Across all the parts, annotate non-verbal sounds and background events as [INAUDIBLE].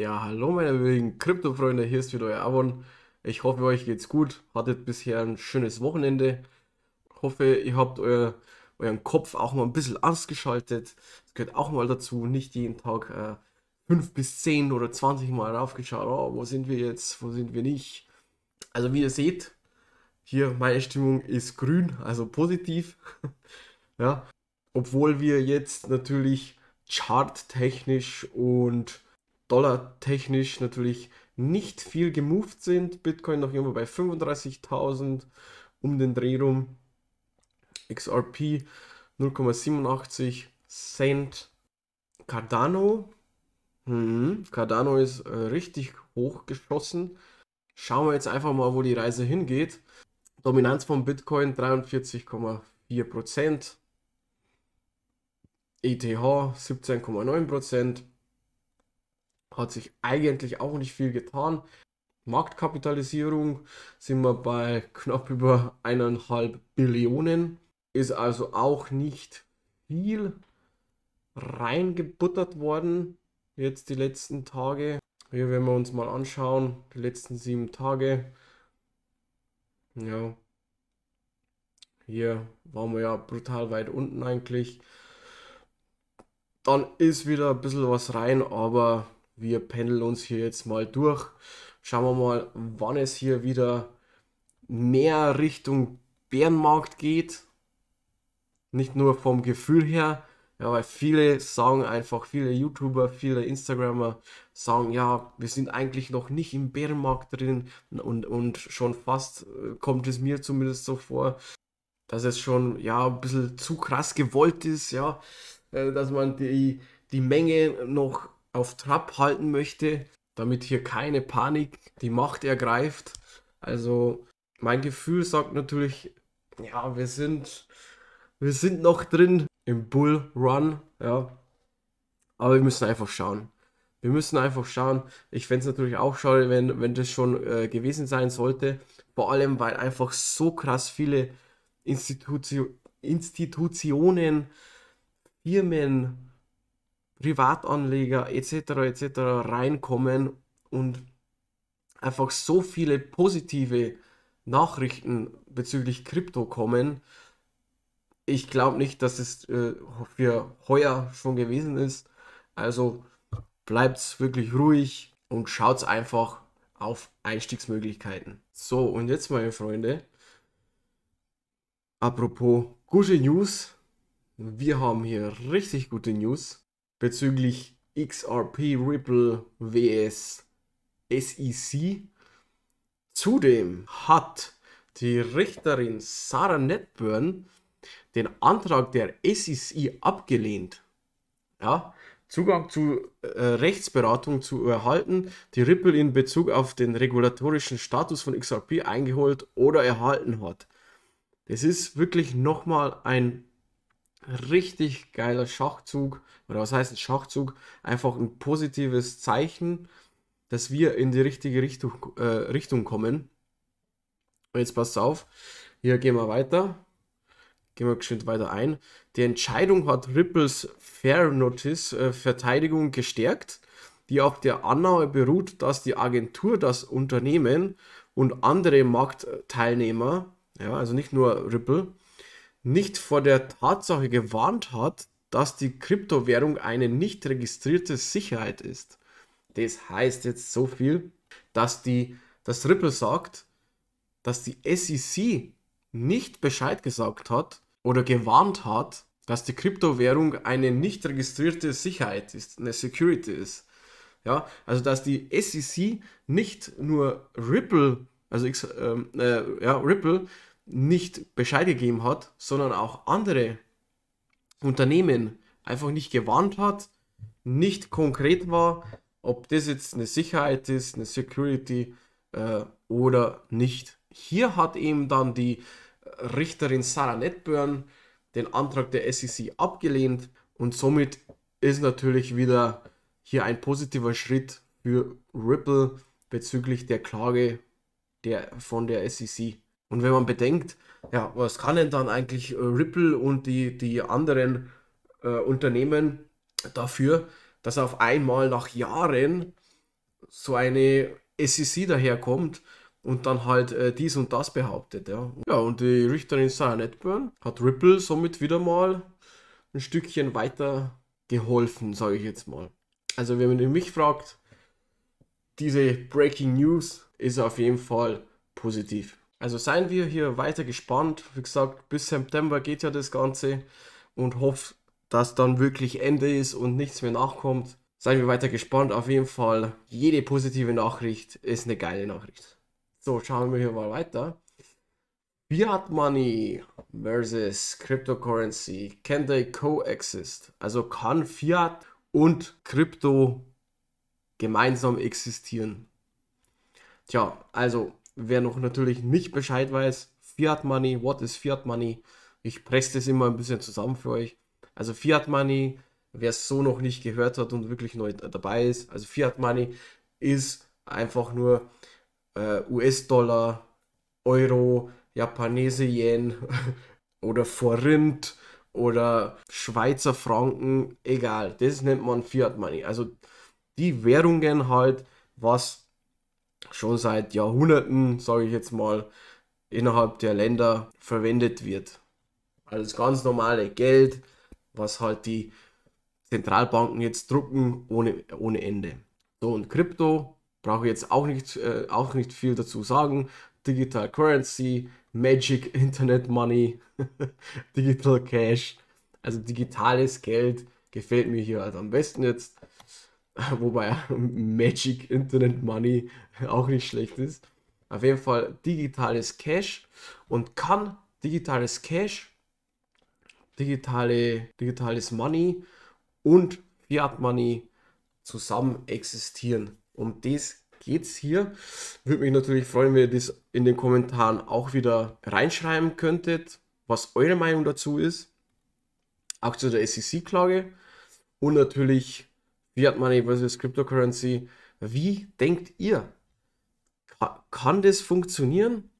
Ja, hallo meine lieben Kryptofreunde, hier ist wieder euer Avon. Ich hoffe, euch geht's gut. Hattet bisher ein schönes Wochenende. Hoffe, ihr habt euer, euren Kopf auch mal ein bisschen ausgeschaltet. Das gehört auch mal dazu. Nicht jeden Tag äh, bis 10 oder 20 Mal raufgeschaut. Oh, wo sind wir jetzt? Wo sind wir nicht? Also, wie ihr seht, hier meine Stimmung ist grün, also positiv. [LAUGHS] ja, obwohl wir jetzt natürlich charttechnisch und dollartechnisch natürlich nicht viel gemoved sind. Bitcoin noch immer bei 35.000 um den Dreh rum. XRP 0,87 Cent. Cardano. Hm, Cardano ist äh, richtig hochgeschossen. Schauen wir jetzt einfach mal, wo die Reise hingeht. Dominanz von Bitcoin 43,4%. ETH 17,9% hat sich eigentlich auch nicht viel getan. Marktkapitalisierung sind wir bei knapp über eineinhalb Billionen. Ist also auch nicht viel reingebuttert worden jetzt die letzten Tage. Hier wenn wir uns mal anschauen, die letzten sieben Tage. Ja, hier waren wir ja brutal weit unten eigentlich. Dann ist wieder ein bisschen was rein, aber wir pendeln uns hier jetzt mal durch. Schauen wir mal, wann es hier wieder mehr Richtung Bärenmarkt geht. Nicht nur vom Gefühl her, ja, weil viele sagen einfach, viele YouTuber, viele Instagramer sagen, ja, wir sind eigentlich noch nicht im Bärenmarkt drin und, und schon fast äh, kommt es mir zumindest so vor, dass es schon ja ein bisschen zu krass gewollt ist, ja, äh, dass man die, die Menge noch auf Trab halten möchte, damit hier keine Panik die Macht ergreift. Also mein Gefühl sagt natürlich, ja, wir sind, wir sind noch drin im Bull Run, ja. Aber wir müssen einfach schauen. Wir müssen einfach schauen. Ich fände es natürlich auch schade, wenn, wenn das schon äh, gewesen sein sollte. Vor allem, weil einfach so krass viele Institutio Institutionen, Firmen, Privatanleger etc. etc. reinkommen und einfach so viele positive Nachrichten bezüglich Krypto kommen. Ich glaube nicht, dass es äh, für heuer schon gewesen ist. Also bleibt wirklich ruhig und schaut einfach auf Einstiegsmöglichkeiten. So, und jetzt meine Freunde, apropos gute News. Wir haben hier richtig gute News bezüglich XRP Ripple WS SEC. Zudem hat die Richterin Sarah Netburn den Antrag der SEC abgelehnt, ja, Zugang zu äh, Rechtsberatung zu erhalten, die Ripple in Bezug auf den regulatorischen Status von XRP eingeholt oder erhalten hat. Das ist wirklich nochmal ein richtig geiler Schachzug, oder was heißt ein Schachzug? Einfach ein positives Zeichen, dass wir in die richtige Richtung, äh, Richtung kommen. jetzt passt auf, hier gehen wir weiter. Gehen wir geschwind weiter ein. Die Entscheidung hat Ripples Fair Notice äh, Verteidigung gestärkt, die auf der Annahme beruht, dass die Agentur das Unternehmen und andere Marktteilnehmer, ja, also nicht nur Ripple, nicht vor der Tatsache gewarnt hat, dass die Kryptowährung eine nicht registrierte Sicherheit ist. Das heißt jetzt so viel, dass die, das Ripple sagt, dass die SEC nicht Bescheid gesagt hat oder gewarnt hat, dass die Kryptowährung eine nicht registrierte Sicherheit ist, eine Security ist. Ja, also dass die SEC nicht nur Ripple, also ähm, äh, ja, Ripple nicht Bescheid gegeben hat, sondern auch andere Unternehmen einfach nicht gewarnt hat, nicht konkret war, ob das jetzt eine Sicherheit ist, eine Security äh, oder nicht. Hier hat eben dann die Richterin Sarah Netburn den Antrag der SEC abgelehnt und somit ist natürlich wieder hier ein positiver Schritt für Ripple bezüglich der Klage der, von der SEC. Und wenn man bedenkt, ja, was kann denn dann eigentlich äh, Ripple und die, die anderen äh, Unternehmen dafür, dass auf einmal nach Jahren so eine SEC daherkommt und dann halt äh, dies und das behauptet. Ja, ja und die Richterin Sarah Netburn hat Ripple somit wieder mal ein Stückchen weiter geholfen, sage ich jetzt mal. Also wenn man mich fragt, diese Breaking News ist auf jeden Fall positiv. Also seien wir hier weiter gespannt. Wie gesagt, bis September geht ja das Ganze und hoffe, dass dann wirklich Ende ist und nichts mehr nachkommt. Seien wir weiter gespannt. Auf jeden Fall, jede positive Nachricht ist eine geile Nachricht. So, schauen wir hier mal weiter. Fiat Money versus Cryptocurrency. Can they coexist? Also kann Fiat und Krypto gemeinsam existieren? Tja, also wer noch natürlich nicht Bescheid weiß, Fiat Money, what is Fiat Money? Ich presse das immer ein bisschen zusammen für euch. Also Fiat Money, wer es so noch nicht gehört hat und wirklich neu dabei ist, also Fiat Money ist einfach nur äh, US-Dollar, Euro, Japanese Yen [LAUGHS] oder Forint oder Schweizer Franken, egal. Das nennt man Fiat Money. Also die Währungen halt, was schon seit Jahrhunderten, sage ich jetzt mal, innerhalb der Länder verwendet wird. Also das ganz normale Geld, was halt die Zentralbanken jetzt drucken ohne, ohne Ende. So und Krypto brauche ich jetzt auch nicht, äh, auch nicht viel dazu sagen. Digital Currency, Magic [LAUGHS] Internet Money, [LAUGHS] Digital Cash, also digitales Geld gefällt mir hier halt am besten jetzt. [LAUGHS] Wobei Magic Internet Money [LAUGHS] auch nicht schlecht ist. Auf jeden Fall digitales Cash und kann digitales Cash, digitale, digitales Money und Fiat Money zusammen existieren. Um das geht es hier. Würde mich natürlich freuen, wenn ihr das in den Kommentaren auch wieder reinschreiben könntet, was eure Meinung dazu ist. Auch zu der SEC-Klage und natürlich Fiat Money versus Cryptocurrency. Wie denkt ihr kann das funktionieren?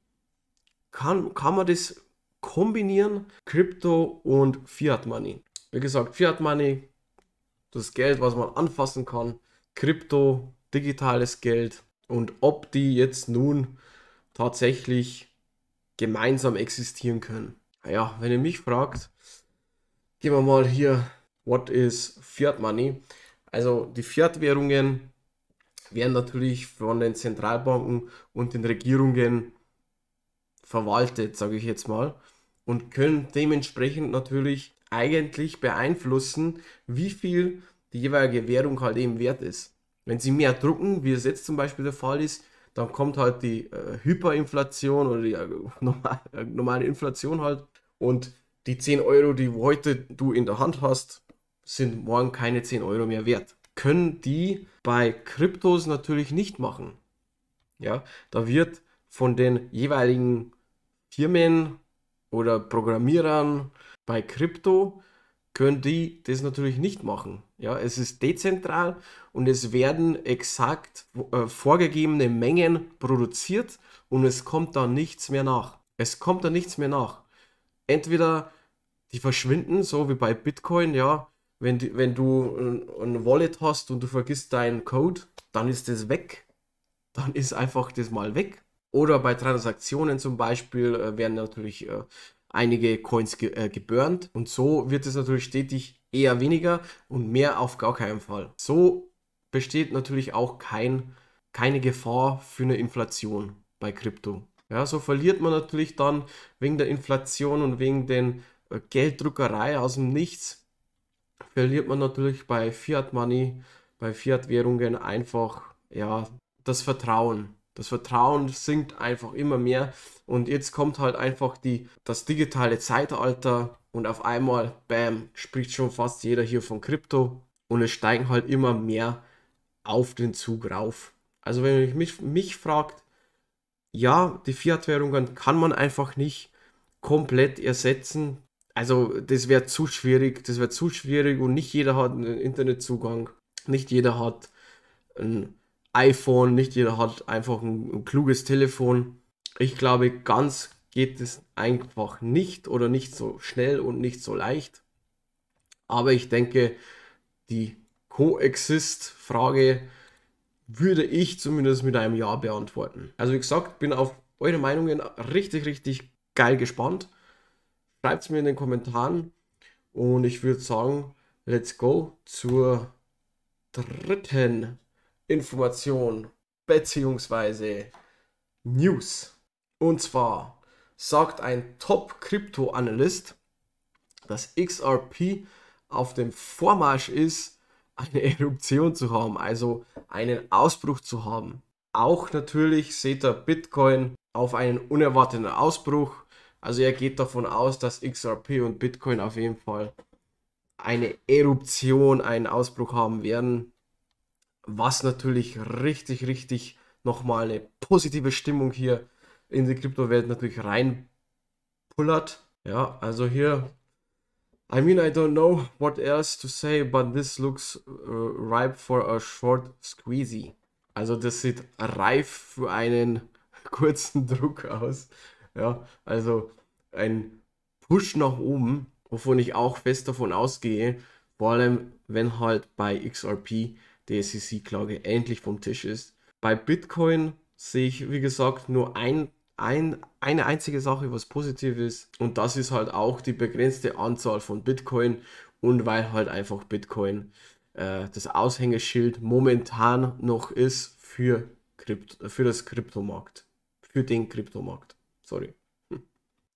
Kann, kann man das kombinieren? Krypto und Fiat Money. Wie gesagt, Fiat Money, das Geld, was man anfassen kann. Krypto, digitales Geld. Und ob die jetzt nun tatsächlich gemeinsam existieren können. Naja, wenn ihr mich fragt, gehen wir mal hier, what is Fiat Money? Also die Fiat-Währungen werden natürlich von den Zentralbanken und den Regierungen verwaltet, sage ich jetzt mal, und können dementsprechend natürlich eigentlich beeinflussen, wie viel die jeweilige Währung halt eben wert ist. Wenn sie mehr drucken, wie es jetzt zum Beispiel der Fall ist, dann kommt halt die äh, Hyperinflation oder die äh, [LAUGHS] äh normale Inflation halt und die 10 Euro, die heute du in der Hand hast, sind morgen keine 10 Euro mehr wert können die bei Kryptos natürlich nicht machen. Ja, da wird von den jeweiligen Firmen oder Programmierern bei Krypto können die das natürlich nicht machen. Ja, es ist dezentral und es werden exakt äh, vorgegebene Mengen produziert und es kommt da nichts mehr nach. Es kommt da nichts mehr nach. Entweder die verschwinden, so wie bei Bitcoin, ja, wenn du, wenn du ein Wallet hast und du vergisst deinen Code, dann ist das weg. Dann ist einfach das mal weg. Oder bei Transaktionen zum Beispiel äh, werden natürlich äh, einige Coins ge äh, geburnt. Und so wird es natürlich stetig eher weniger und mehr auf gar keinen Fall. So besteht natürlich auch kein, keine Gefahr für eine Inflation bei Krypto. Ja, so verliert man natürlich dann wegen der Inflation und wegen den äh, Gelddruckerei aus dem Nichts verliert man natürlich bei Fiat Money, bei Fiat Währungen einfach ja das Vertrauen. Das Vertrauen sinkt einfach immer mehr und jetzt kommt halt einfach die das digitale Zeitalter und auf einmal bam spricht schon fast jeder hier von Krypto und es steigen halt immer mehr auf den Zug rauf. Also wenn ihr mich, mich fragt, ja, die Fiat-Währungen kann man einfach nicht komplett ersetzen also das wäre zu schwierig, das wäre zu schwierig und nicht jeder hat einen Internetzugang, nicht jeder hat ein iPhone, nicht jeder hat einfach ein, ein kluges Telefon. Ich glaube, ganz geht es einfach nicht oder nicht so schnell und nicht so leicht. Aber ich denke, die Coexist-Frage würde ich zumindest mit einem Ja beantworten. Also wie gesagt, bin auf eure Meinungen richtig, richtig geil gespannt. Schreibt es mir in den Kommentaren. Und ich würde sagen, let's go zur dritten Information bzw. News. Und zwar sagt ein Top-Krypto-Analyst, dass XRP auf dem Vormarsch ist, eine Eruption zu haben, also einen Ausbruch zu haben. Auch natürlich seht ihr Bitcoin auf einen unerwarteten Ausbruch also er geht davon aus, dass XRP und Bitcoin auf jeden Fall eine Eruption, einen Ausbruch haben werden, was natürlich richtig, richtig nochmal eine positive Stimmung hier in die Kryptowelt natürlich reinpullert. Ja, also hier, I mean, I don't know what else to say, but this looks uh, ripe for a short squeezy. Also das sieht reif für einen [LAUGHS] kurzen Druck aus. Ja, also ein Push nach oben, wovon ich auch fest davon ausgehe, vor allem wenn halt bei XRP die SEC-Klage endlich vom Tisch ist. Bei Bitcoin sehe ich, wie gesagt, nur ein, ein, eine einzige Sache, was positiv ist. Und das ist halt auch die begrenzte Anzahl von Bitcoin. Und weil halt einfach Bitcoin äh, das Aushängeschild momentan noch ist für, Krypt für das Kryptomarkt. Für den Kryptomarkt. Sorry. Hm.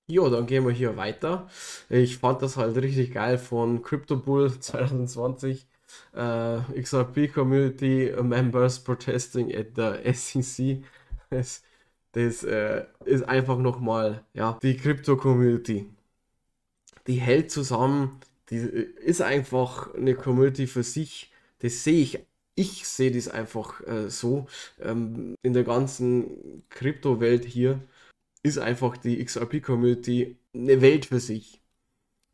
Jo, dann gehen wir hier weiter. Ich fand das halt richtig geil von Crypto Bull 2020. Uh, XRP Community Members protesting at the SEC. Das, das äh, ist einfach nochmal, ja, die Crypto Community. Die hält zusammen, die äh, ist einfach eine Community für sich. Das sehe ich ich sehe das einfach äh, so ähm, in der ganzen Krypto-Welt hier ist einfach die XRP-Community eine Welt für sich.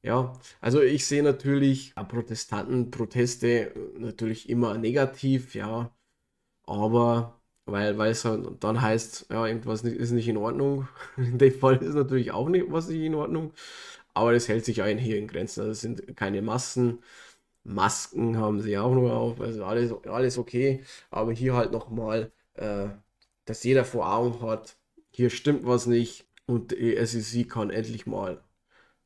Ja, also ich sehe natürlich ja, Protestanten, Proteste natürlich immer negativ, ja, aber weil, es halt, dann heißt, ja, irgendwas ist nicht in Ordnung. [LAUGHS] In dem Fall ist natürlich auch nicht was nicht in Ordnung, aber das hält sich ein hier in Grenzen. Also es sind keine Massen, Masken haben sie auch nur auf, also alles, alles okay, aber hier halt nochmal, äh, dass jeder vor Augen hat, hier stimmt was nicht und die äh, SEC kann endlich mal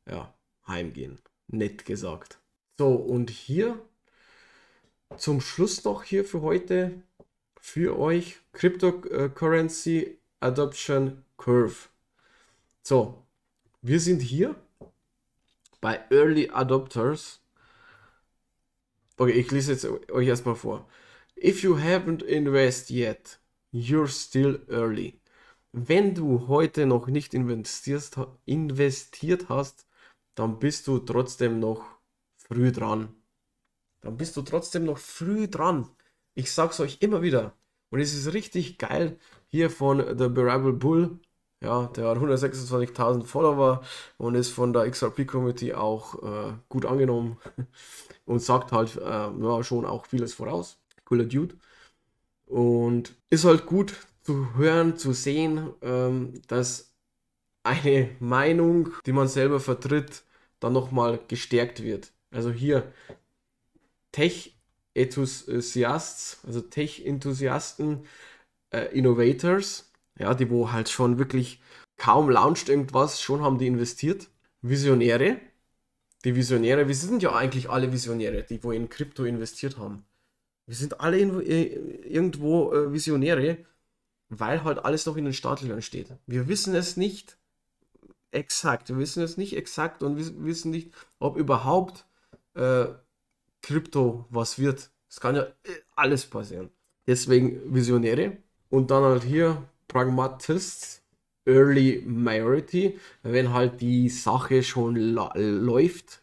ja, heimgehen. Nett gesagt. So, und hier zum Schluss noch hier für heute für euch Cryptocurrency Adoption Curve. So, wir sind hier bei Early Adopters. Okay, ich lese jetzt euch erstmal vor. If you haven't invested yet, you're still early wenn du heute noch nicht investierst, investiert hast, dann bist du trotzdem noch früh dran. Dann bist du trotzdem noch früh dran. Ich sag's euch immer wieder. Und es ist richtig geil hier von The Bearable Bull. Ja, der hat 126.000 Follower und ist von der XRP Community auch äh, gut angenommen [LAUGHS] und sagt halt äh, ja, schon auch vieles voraus. Cooler Dude. Und ist halt gut, zu hören, zu sehen, ähm, dass eine Meinung, die man selber vertritt, dann nochmal gestärkt wird. Also hier Tech-Enthusiasts, also Tech-Enthusiasten, äh, Innovators, ja, die wo halt schon wirklich kaum launcht irgendwas, schon haben die investiert. Visionäre, die Visionäre, wir sind ja eigentlich alle Visionäre, die wo in Krypto investiert haben. Wir sind alle in, äh, irgendwo äh, Visionäre, weil halt alles noch in den Startlöchern steht. Wir wissen es nicht exakt. Wir wissen es nicht exakt und wir wissen nicht, ob überhaupt äh, Krypto was wird. Es kann ja äh, alles passieren. Deswegen Visionäre und dann halt hier Pragmatists, Early Majority, wenn halt die Sache schon läuft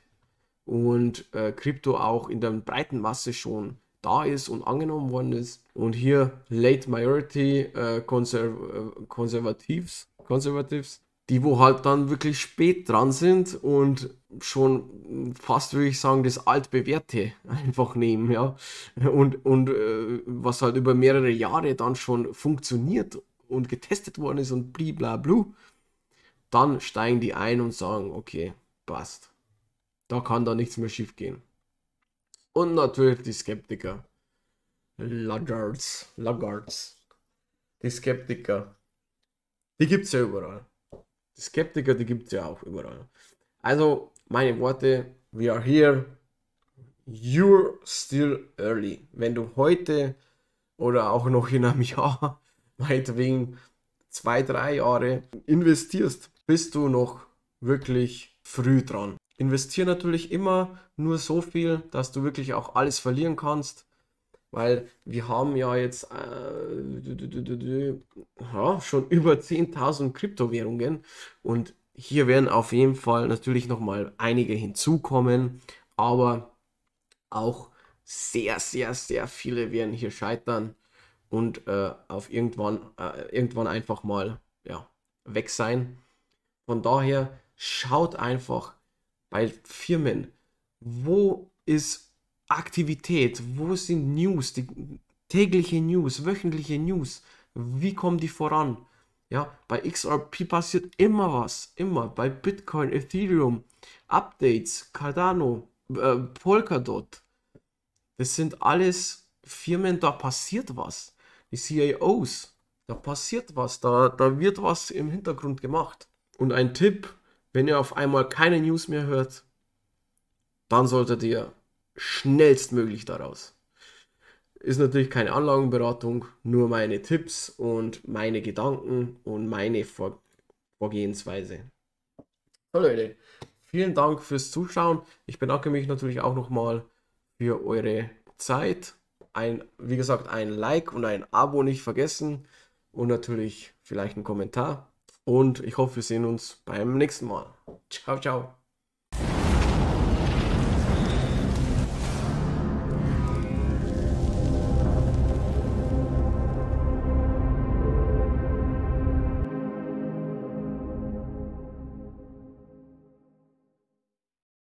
und äh, Krypto auch in der breiten Masse schon da ist und angenommen worden ist. Und hier Late Majority äh, Konserv äh, die wo halt dann wirklich spät dran sind und schon fast würde ich sagen, das altbewährte [LAUGHS] einfach nehmen, ja. Und, und äh, was halt über mehrere Jahre dann schon funktioniert und getestet worden ist und bliblablub, dann steigen die ein und sagen, okay, passt. Da kann da nichts mehr schief gehen. Und natürlich die Skeptiker. Lagards. Lagards. Die Skeptiker. Die gibt es ja überall. Die Skeptiker, die gibt es ja auch überall. Also, meine Worte, we are here. You're still early. Wenn du heute oder auch noch in einem [LAUGHS] Jahr, meinetwegen zwei, drei Jahre investierst, bist du noch wirklich früh dran investiere natürlich immer nur so viel, dass du wirklich auch alles verlieren kannst. Weil wir haben ja jetzt äh, ja, schon [LAUGHS] über 10.000 Kryptowährungen und hier werden auf jeden Fall natürlich nochmal einige hinzukommen, aber auch sehr, sehr, sehr viele werden hier scheitern und äh, auf irgendwann, äh, irgendwann einfach mal ja, weg sein. Von daher schaut einfach, bei Firmen, wo ist Aktivität, wo sind News, die tägliche News, wöchentliche News, wie kommen die voran? Ja, bei XRP passiert immer was, immer. Bei Bitcoin, Ethereum, Updates, Cardano, äh, Polkadot. Das sind alles Firmen, da passiert was. Die CIOs, da passiert was, da, da wird was im Hintergrund gemacht. Und ein Tipp, wenn ihr auf einmal keine News mehr hört, dann solltet ihr schnellstmöglich daraus. Ist natürlich keine Anlagenberatung, nur meine Tipps und meine Gedanken und meine Vor Vorgehensweise. So Leute, vielen Dank fürs Zuschauen. Ich bedanke mich natürlich auch nochmal für eure Zeit. Ein, wie gesagt, ein Like und ein Abo nicht vergessen und natürlich vielleicht einen Kommentar und ich hoffe, wir sehen uns beim nächsten Mal. Ciao, ciao.